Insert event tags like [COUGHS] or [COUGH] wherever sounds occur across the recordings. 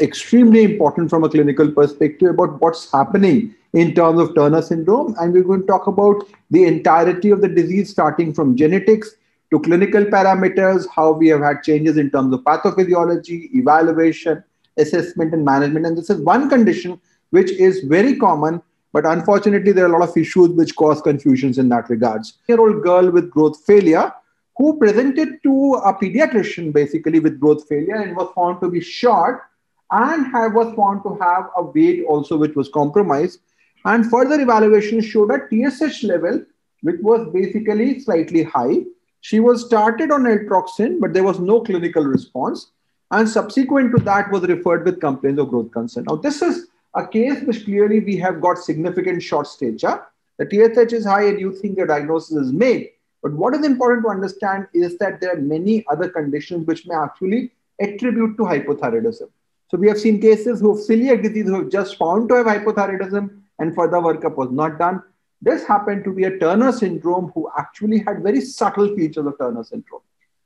extremely important from a clinical perspective about what's happening in terms of Turner syndrome. And we're going to talk about the entirety of the disease, starting from genetics to clinical parameters, how we have had changes in terms of pathophysiology, evaluation, assessment, and management. And this is one condition which is very common. But unfortunately, there are a lot of issues which cause confusions in that regards. Year old girl with growth failure who presented to a pediatrician basically with growth failure and was found to be short and I was found to have a weight also which was compromised. And further evaluation showed a TSH level, which was basically slightly high. She was started on eltroxin, but there was no clinical response. And subsequent to that was referred with complaints of growth concern. Now, this is a case which clearly we have got significant short stature. The TSH is high and you think a diagnosis is made. But what is important to understand is that there are many other conditions which may actually attribute to hypothyroidism. So we have seen cases who have celiac disease who have just found to have hypothyroidism and further workup was not done. This happened to be a Turner syndrome who actually had very subtle features of Turner syndrome.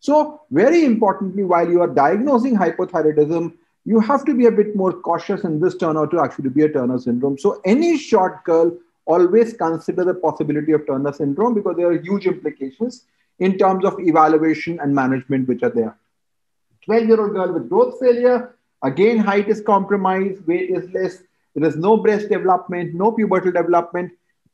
So very importantly, while you are diagnosing hypothyroidism, you have to be a bit more cautious in this turner to actually be a Turner syndrome. So any short girl always consider the possibility of Turner syndrome because there are huge implications in terms of evaluation and management which are there. 12-year-old girl with growth failure, Again, height is compromised, weight is less, there is no breast development, no pubertal development.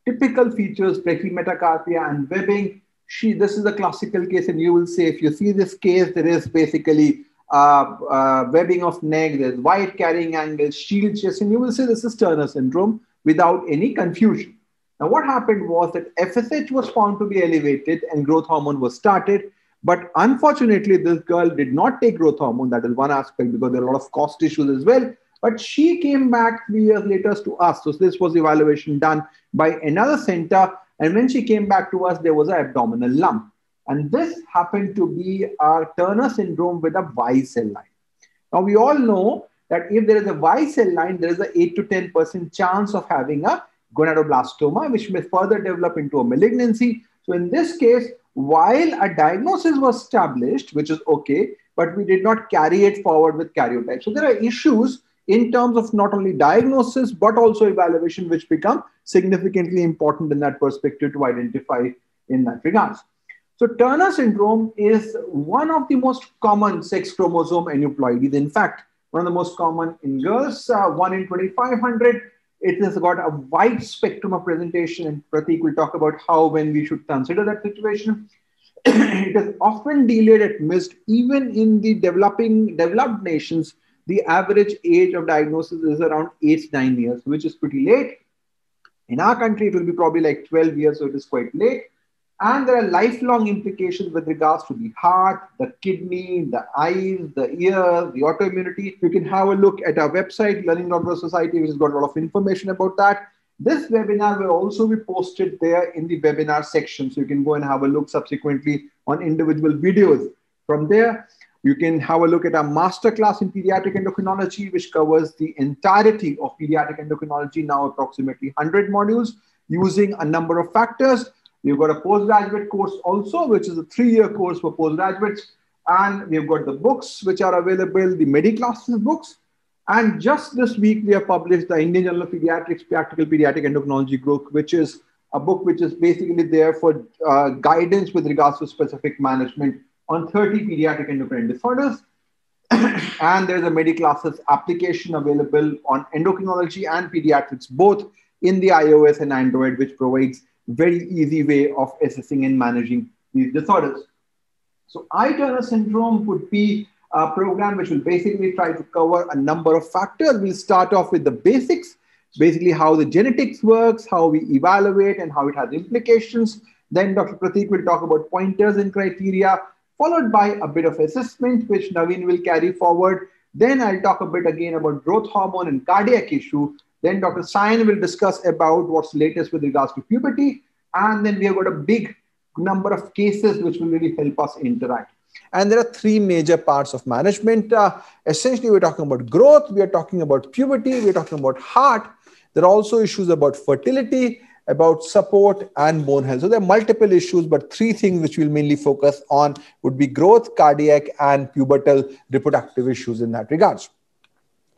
Typical features, brachymetacarpia and webbing. She, this is a classical case, and you will say if you see this case, there is basically uh, uh, webbing of neck, there's wide carrying angles, shield chest, and you will say this is Turner syndrome without any confusion. Now, what happened was that FSH was found to be elevated and growth hormone was started. But unfortunately, this girl did not take growth hormone. That is one aspect because there are a lot of cost issues as well. But she came back three years later to us. So this was evaluation done by another center. And when she came back to us, there was an abdominal lump. And this happened to be a Turner syndrome with a Y cell line. Now, we all know that if there is a Y cell line, there is an 8 to 10% chance of having a gonadoblastoma, which may further develop into a malignancy. So in this case, while a diagnosis was established, which is okay, but we did not carry it forward with karyotype. So there are issues in terms of not only diagnosis, but also evaluation, which become significantly important in that perspective to identify in that regards. So Turner syndrome is one of the most common sex chromosome aneuploidies. In fact, one of the most common in girls, uh, one in 2,500, it has got a wide spectrum of presentation, and Pratik will talk about how when we should consider that situation. [CLEARS THROAT] it is often delayed at missed. Even in the developing developed nations, the average age of diagnosis is around eight nine years, which is pretty late. In our country, it will be probably like 12 years, so it is quite late. And there are lifelong implications with regards to the heart, the kidney, the eyes, the ears, the autoimmunity. You can have a look at our website, Learning Nodro Society, which has got a lot of information about that. This webinar will also be posted there in the webinar section. So you can go and have a look subsequently on individual videos. From there, you can have a look at our masterclass in pediatric endocrinology, which covers the entirety of pediatric endocrinology, now approximately 100 modules, using a number of factors. We've got a postgraduate course also, which is a three-year course for postgraduates. And we've got the books which are available, the Mediclasses books. And just this week, we have published the Indian Journal of Pediatrics Practical Pediatric Endocrinology Group, which is a book which is basically there for uh, guidance with regards to specific management on 30 pediatric endocrine disorders. [COUGHS] and there's a Mediclasses application available on endocrinology and pediatrics, both in the iOS and Android, which provides very easy way of assessing and managing these disorders. So I turner syndrome would be a program which will basically try to cover a number of factors. We'll start off with the basics, basically how the genetics works, how we evaluate and how it has implications. Then Dr. Pratik will talk about pointers and criteria, followed by a bit of assessment, which Naveen will carry forward. Then I'll talk a bit again about growth hormone and cardiac issue. Then Dr. Sain will discuss about what's latest with regards to puberty. And then we have got a big number of cases which will really help us interact. And there are three major parts of management. Uh, essentially, we're talking about growth, we are talking about puberty, we're talking about heart. There are also issues about fertility, about support, and bone health. So there are multiple issues, but three things which we'll mainly focus on would be growth, cardiac, and pubertal reproductive issues in that regards.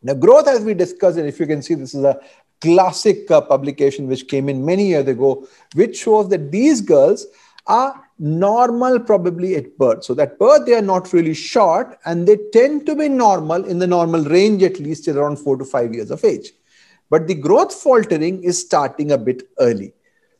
Now, growth, as we discussed, and if you can see, this is a classic uh, publication which came in many years ago, which shows that these girls are normal probably at birth. So at birth, they are not really short and they tend to be normal in the normal range at least around four to five years of age. But the growth faltering is starting a bit early.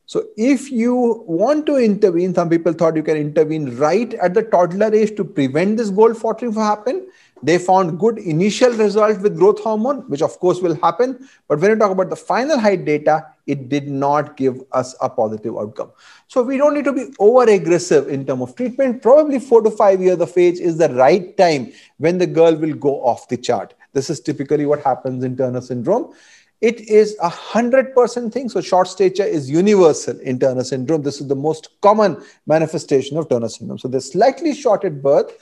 So if you want to intervene, some people thought you can intervene right at the toddler age to prevent this growth faltering from happening. They found good initial result with growth hormone, which of course will happen. But when you talk about the final height data, it did not give us a positive outcome. So we don't need to be over aggressive in terms of treatment. Probably four to five years of age is the right time when the girl will go off the chart. This is typically what happens in Turner syndrome it is a hundred percent thing. So short stature is universal in Turner syndrome. This is the most common manifestation of Turner syndrome. So they're slightly short at birth,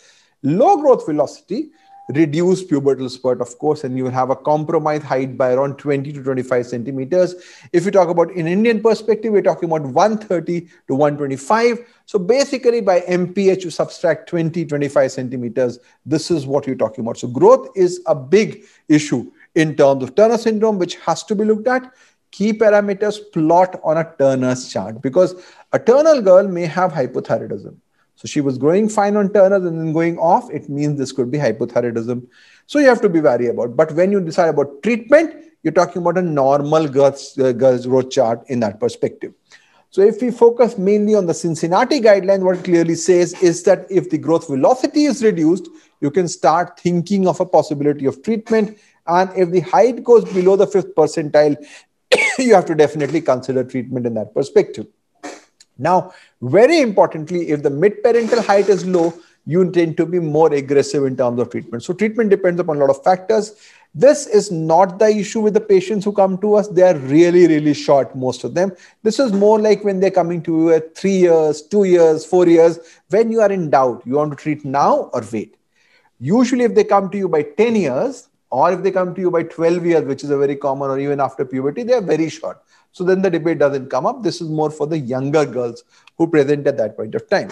low growth velocity, reduced pubertal spurt, of course, and you will have a compromised height by around 20 to 25 centimeters. If you talk about in Indian perspective, we're talking about 130 to 125. So basically by MPH, you subtract 20, 25 centimeters. This is what you're talking about. So growth is a big issue in terms of Turner syndrome, which has to be looked at key parameters plot on a Turner's chart because a Turner girl may have hypothyroidism. So she was growing fine on turners and then going off. It means this could be hypothyroidism. So you have to be wary about. But when you decide about treatment, you're talking about a normal girth, uh, growth chart in that perspective. So if we focus mainly on the Cincinnati guideline, what it clearly says is that if the growth velocity is reduced, you can start thinking of a possibility of treatment. And if the height goes below the fifth percentile, [COUGHS] you have to definitely consider treatment in that perspective. Now, very importantly, if the mid parental height is low, you tend to be more aggressive in terms of treatment. So, treatment depends upon a lot of factors. This is not the issue with the patients who come to us. They are really, really short, most of them. This is more like when they're coming to you at three years, two years, four years, when you are in doubt, you want to treat now or wait. Usually, if they come to you by 10 years, or if they come to you by 12 years, which is a very common, or even after puberty, they are very short. So then the debate doesn't come up. This is more for the younger girls who present at that point of time.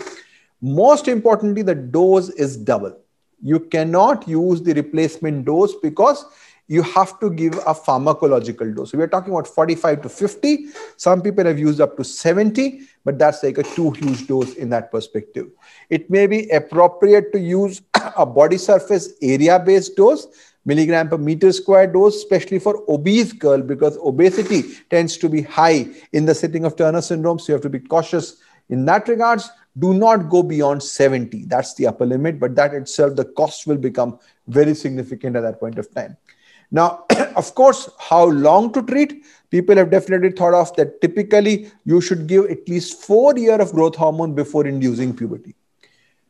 Most importantly, the dose is double. You cannot use the replacement dose because you have to give a pharmacological dose. So we are talking about 45 to 50. Some people have used up to 70, but that's like a too huge dose in that perspective. It may be appropriate to use [COUGHS] a body surface area based dose, milligram per meter square dose, especially for obese girl because obesity tends to be high in the setting of Turner syndrome. So you have to be cautious in that regards do not go beyond 70 that's the upper limit but that itself the cost will become very significant at that point of time now [COUGHS] of course how long to treat people have definitely thought of that typically you should give at least 4 year of growth hormone before inducing puberty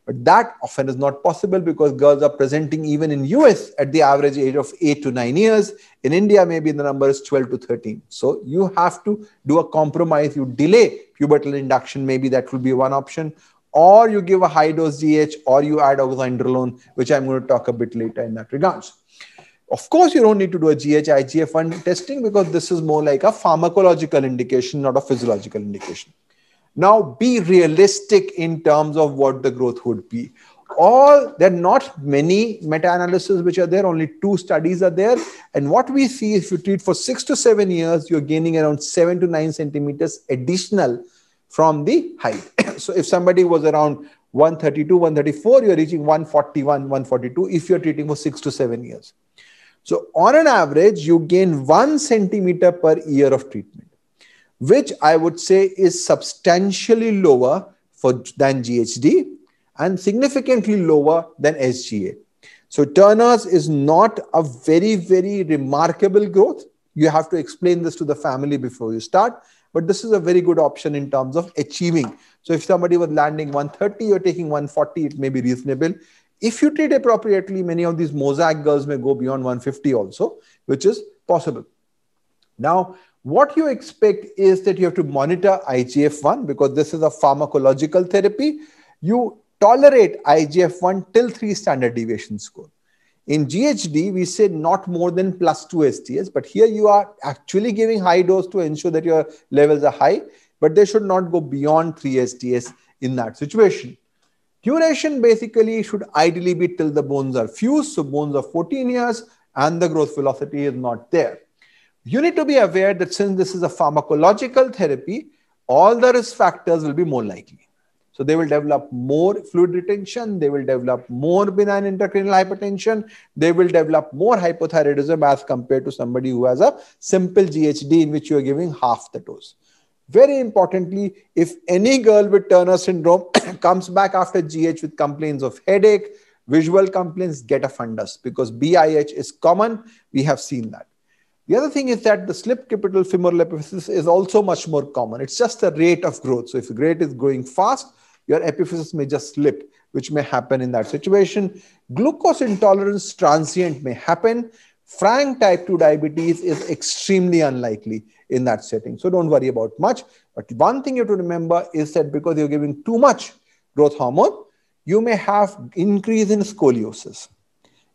but that often is not possible because girls are presenting even in US at the average age of 8 to 9 years. In India, maybe the number is 12 to 13. So you have to do a compromise. You delay pubertal induction. Maybe that could be one option. Or you give a high dose DH or you add oxandrolone, which I'm going to talk a bit later in that regards. Of course, you don't need to do a GH IGF 1 testing because this is more like a pharmacological indication, not a physiological indication. Now be realistic in terms of what the growth would be. All there are not many meta-analyses which are there, only two studies are there. And what we see if you treat for six to seven years, you're gaining around seven to nine centimeters additional from the height. [COUGHS] so if somebody was around 132, 134, you're reaching 141, 142 if you're treating for six to seven years. So on an average, you gain one centimeter per year of treatment which I would say is substantially lower for, than GHD and significantly lower than SGA. So Turner's is not a very, very remarkable growth. You have to explain this to the family before you start, but this is a very good option in terms of achieving. So if somebody was landing 130, you're taking 140, it may be reasonable. If you treat appropriately, many of these mosaic girls may go beyond 150 also, which is possible. Now, what you expect is that you have to monitor IGF 1 because this is a pharmacological therapy. You tolerate IGF 1 till 3 standard deviation score. In GHD, we say not more than plus 2 STS, but here you are actually giving high dose to ensure that your levels are high, but they should not go beyond 3 STS in that situation. Duration basically should ideally be till the bones are fused, so bones are 14 years and the growth velocity is not there you need to be aware that since this is a pharmacological therapy, all the risk factors will be more likely. So they will develop more fluid retention, they will develop more benign intracranial hypertension, they will develop more hypothyroidism as compared to somebody who has a simple GHD in which you are giving half the dose. Very importantly, if any girl with Turner syndrome [COUGHS] comes back after GH with complaints of headache, visual complaints, get a fundus because BIH is common. We have seen that. The other thing is that the slip capital femoral epiphysis is also much more common. It's just the rate of growth. So if the rate is growing fast, your epiphysis may just slip, which may happen in that situation. Glucose intolerance transient may happen. Frank type 2 diabetes is extremely unlikely in that setting. So don't worry about much. But one thing you have to remember is that because you're giving too much growth hormone, you may have increase in scoliosis.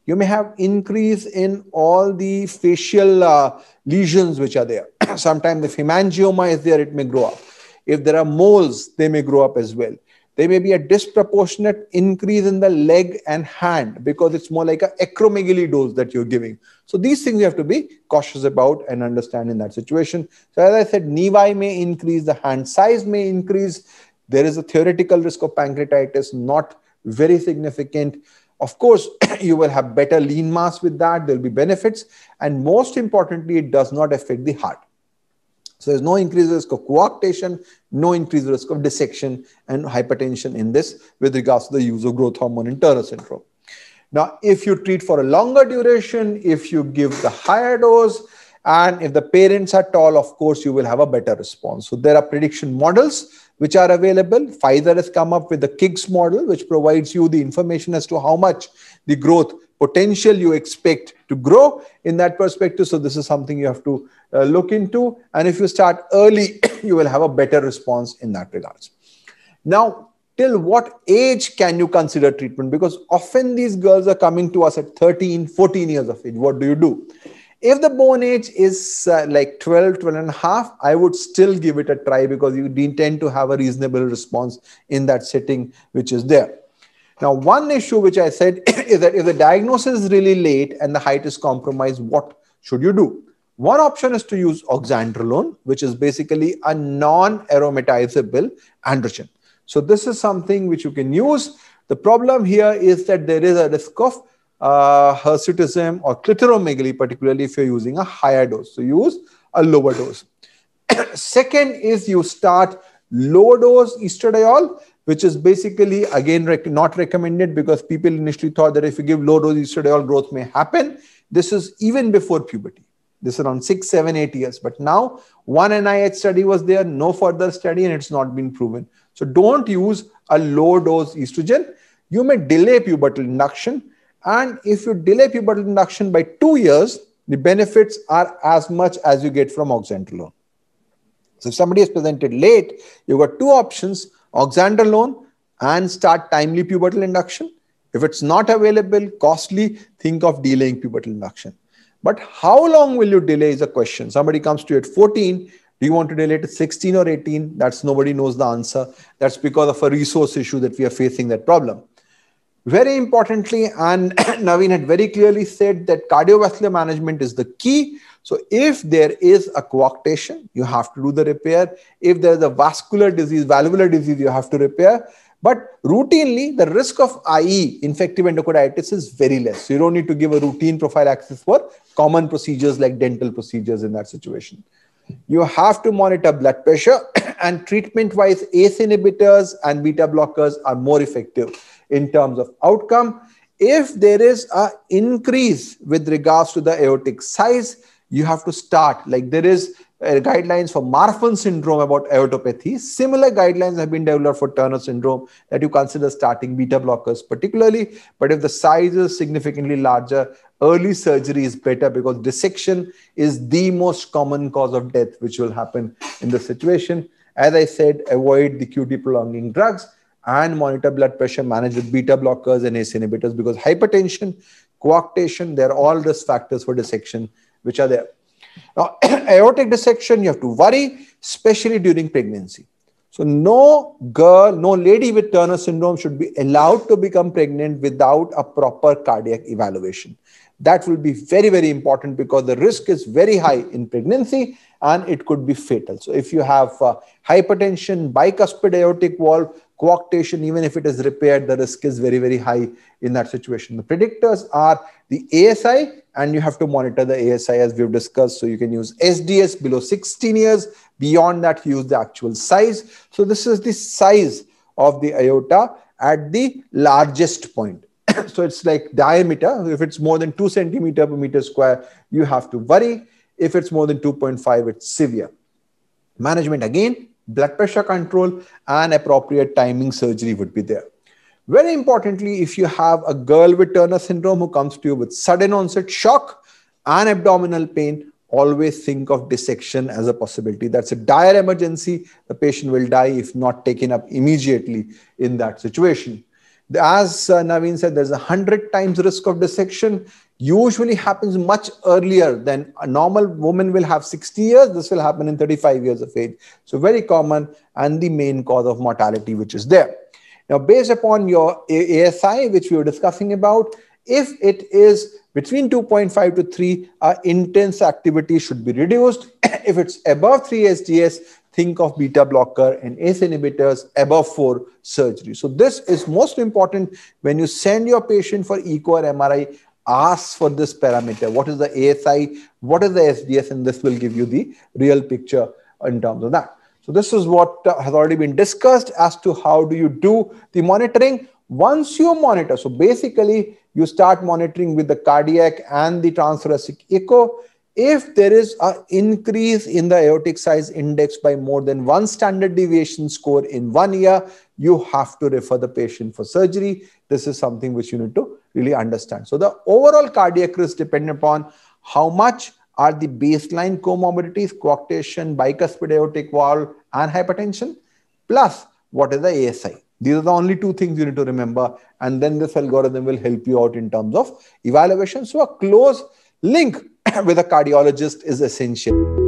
You may have increase in all the facial uh, lesions which are there. [CLEARS THROAT] Sometimes if hemangioma is there, it may grow up. If there are moles, they may grow up as well. There may be a disproportionate increase in the leg and hand because it's more like a acromegaly dose that you're giving. So these things you have to be cautious about and understand in that situation. So as I said, nevi may increase, the hand size may increase. There is a theoretical risk of pancreatitis, not very significant. Of course, [CLEARS THROAT] you will have better lean mass with that. There'll be benefits. And most importantly, it does not affect the heart. So there's no increased risk of coarctation, no increased risk of dissection and hypertension in this with regards to the use of growth hormone in Turner syndrome. Now, if you treat for a longer duration, if you give the higher dose, and if the parents are tall, of course, you will have a better response. So there are prediction models which are available. Pfizer has come up with the KIGS model, which provides you the information as to how much the growth potential you expect to grow in that perspective. So this is something you have to uh, look into. And if you start early, [COUGHS] you will have a better response in that regards. Now, till what age can you consider treatment? Because often these girls are coming to us at 13, 14 years of age. What do you do? if the bone age is uh, like 12 12 and a half i would still give it a try because you intend to have a reasonable response in that setting which is there now one issue which i said [COUGHS] is that if the diagnosis is really late and the height is compromised what should you do one option is to use oxandrolone which is basically a non aromatizable androgen so this is something which you can use the problem here is that there is a risk of uh, hirsutism or clitoromegaly, particularly if you're using a higher dose. So use a lower dose. [COUGHS] Second is you start low dose estradiol, which is basically again rec not recommended because people initially thought that if you give low dose estradiol, growth may happen. This is even before puberty. This is around six, seven, eight years. But now one NIH study was there, no further study, and it's not been proven. So don't use a low dose estrogen. You may delay pubertal induction and if you delay pubertal induction by two years, the benefits are as much as you get from oxandrolone. So if somebody is presented late, you've got two options, oxandrolone and start timely pubertal induction. If it's not available, costly, think of delaying pubertal induction. But how long will you delay is a question. Somebody comes to you at 14, do you want to delay to 16 or 18? That's nobody knows the answer. That's because of a resource issue that we are facing that problem. Very importantly, and [CLEARS THROAT] Naveen had very clearly said that cardiovascular management is the key. So, if there is a coarctation, you have to do the repair. If there is a vascular disease, valvular disease, you have to repair. But routinely, the risk of IE, infective endocarditis, is very less. So you don't need to give a routine prophylaxis for common procedures like dental procedures in that situation. You have to monitor blood pressure, [CLEARS THROAT] and treatment wise, ACE inhibitors and beta blockers are more effective in terms of outcome. If there is a increase with regards to the aortic size, you have to start. Like there is uh, guidelines for Marfan syndrome about aortopathy. Similar guidelines have been developed for Turner syndrome that you consider starting beta blockers particularly. But if the size is significantly larger, early surgery is better because dissection is the most common cause of death which will happen in the situation. As I said, avoid the QT prolonging drugs and monitor blood pressure Manage with beta blockers and ACE inhibitors because hypertension, coarctation, they're all risk factors for dissection which are there. Now, [COUGHS] aortic dissection, you have to worry, especially during pregnancy. So, no girl, no lady with Turner syndrome should be allowed to become pregnant without a proper cardiac evaluation that will be very, very important because the risk is very high in pregnancy and it could be fatal. So if you have uh, hypertension, bicuspid aortic wall coarctation, even if it is repaired, the risk is very, very high in that situation. The predictors are the ASI and you have to monitor the ASI as we've discussed. So you can use SDS below 16 years. Beyond that, use the actual size. So this is the size of the aorta at the largest point. [LAUGHS] so it's like diameter. If it's more than two centimeter per meter square, you have to worry. If it's more than 2.5, it's severe. Management again, blood pressure control and appropriate timing surgery would be there. Very importantly, if you have a girl with Turner syndrome who comes to you with sudden onset shock and abdominal pain, always think of dissection as a possibility. That's a dire emergency. The patient will die if not taken up immediately in that situation. As uh, Naveen said, there's a hundred times risk of dissection. Usually happens much earlier than a normal woman will have 60 years. This will happen in 35 years of age. So very common and the main cause of mortality, which is there. Now, based upon your ASI, which we were discussing about, if it is between 2.5 to 3, uh, intense activity should be reduced. [COUGHS] if it's above 3 SDS, think of beta blocker and ACE inhibitors above for surgery. So this is most important when you send your patient for echo or MRI, ask for this parameter. What is the ASI? What is the SDS? And this will give you the real picture in terms of that. So this is what uh, has already been discussed as to how do you do the monitoring. Once you monitor, so basically you start monitoring with the cardiac and the transthoracic echo if there is an increase in the aortic size index by more than one standard deviation score in one year, you have to refer the patient for surgery. This is something which you need to really understand. So the overall cardiac risk depends upon how much are the baseline comorbidities, coarctation, bicuspid aortic wall, and hypertension, plus what is the ASI. These are the only two things you need to remember. And then this algorithm will help you out in terms of evaluation. So a close link [COUGHS] with a cardiologist is essential.